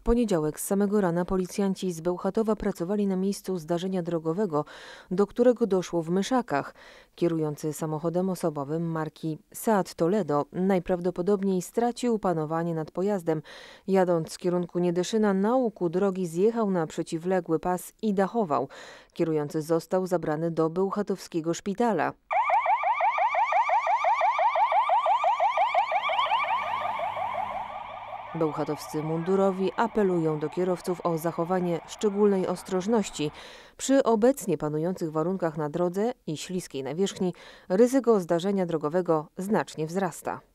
W poniedziałek z samego rana policjanci z Bełchatowa pracowali na miejscu zdarzenia drogowego, do którego doszło w Myszakach. Kierujący samochodem osobowym marki Seat Toledo najprawdopodobniej stracił panowanie nad pojazdem. Jadąc z kierunku Niedeszyna na łuku drogi zjechał na przeciwległy pas i dachował. Kierujący został zabrany do bełchatowskiego szpitala. Bełchatowscy mundurowi apelują do kierowców o zachowanie szczególnej ostrożności. Przy obecnie panujących warunkach na drodze i śliskiej nawierzchni ryzyko zdarzenia drogowego znacznie wzrasta.